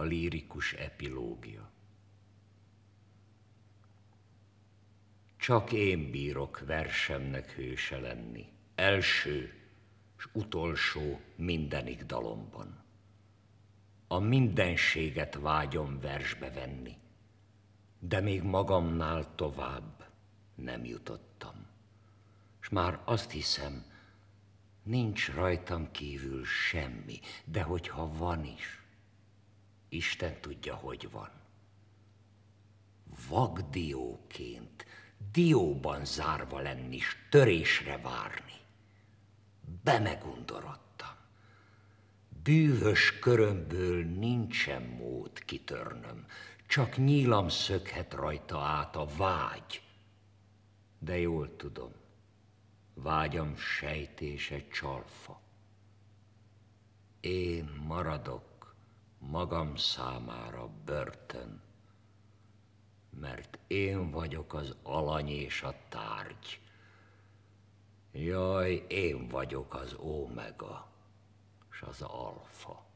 a lírikus epilógia. Csak én bírok versemnek hőse lenni, első és utolsó mindenik dalomban. A mindenséget vágyom versbe venni, de még magamnál tovább nem jutottam. És már azt hiszem, nincs rajtam kívül semmi, de hogyha van is, Isten tudja, hogy van. Vagdióként, dióban zárva lenni, és törésre várni. Bemegundorodtam. Bűvös körömből nincsen mód kitörnöm, csak nyílam szökhet rajta át a vágy. De jól tudom, vágyam sejtése csalfa. Én maradok magam számára börtön, mert én vagyok az alany és a tárgy. Jaj, én vagyok az ómega, és az alfa.